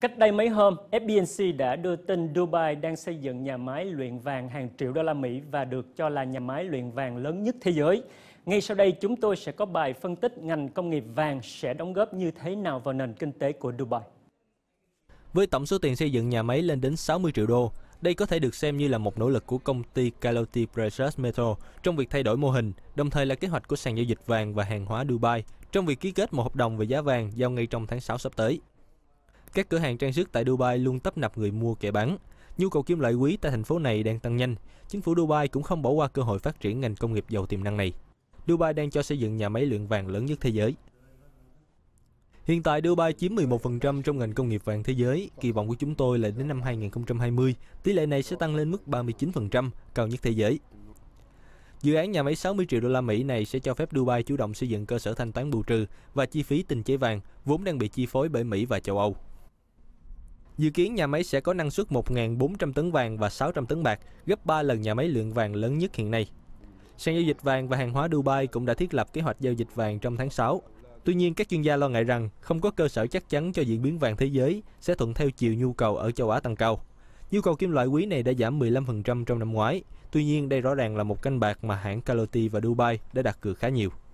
Cách đây mấy hôm, FBNC đã đưa tin Dubai đang xây dựng nhà máy luyện vàng hàng triệu đô la Mỹ và được cho là nhà máy luyện vàng lớn nhất thế giới. Ngay sau đây chúng tôi sẽ có bài phân tích ngành công nghiệp vàng sẽ đóng góp như thế nào vào nền kinh tế của Dubai. Với tổng số tiền xây dựng nhà máy lên đến 60 triệu đô, đây có thể được xem như là một nỗ lực của công ty Calotti Precious Metal trong việc thay đổi mô hình, đồng thời là kế hoạch của sàn giao dịch vàng và hàng hóa Dubai trong việc ký kết một hợp đồng về giá vàng giao ngay trong tháng 6 sắp tới. Các cửa hàng trang sức tại Dubai luôn tấp nập người mua kẻ bán. Nhu cầu kim loại quý tại thành phố này đang tăng nhanh. Chính phủ Dubai cũng không bỏ qua cơ hội phát triển ngành công nghiệp giàu tiềm năng này. Dubai đang cho xây dựng nhà máy luyện vàng lớn nhất thế giới. Hiện tại Dubai chiếm 11% trong ngành công nghiệp vàng thế giới. Kỳ vọng của chúng tôi là đến năm 2020, tỷ lệ này sẽ tăng lên mức 39%, cao nhất thế giới. Dự án nhà máy 60 triệu đô la Mỹ này sẽ cho phép Dubai chủ động xây dựng cơ sở thanh toán bù trừ và chi phí tinh chế vàng, vốn đang bị chi phối bởi Mỹ và châu Âu. Dự kiến nhà máy sẽ có năng suất 1.400 tấn vàng và 600 tấn bạc, gấp 3 lần nhà máy lượng vàng lớn nhất hiện nay. Sàn giao dịch vàng và hàng hóa Dubai cũng đã thiết lập kế hoạch giao dịch vàng trong tháng 6. Tuy nhiên, các chuyên gia lo ngại rằng không có cơ sở chắc chắn cho diễn biến vàng thế giới sẽ thuận theo chiều nhu cầu ở châu Á tăng cao. Nhu cầu kim loại quý này đã giảm 15% trong năm ngoái. Tuy nhiên, đây rõ ràng là một canh bạc mà hãng Calotti và Dubai đã đặt cược khá nhiều.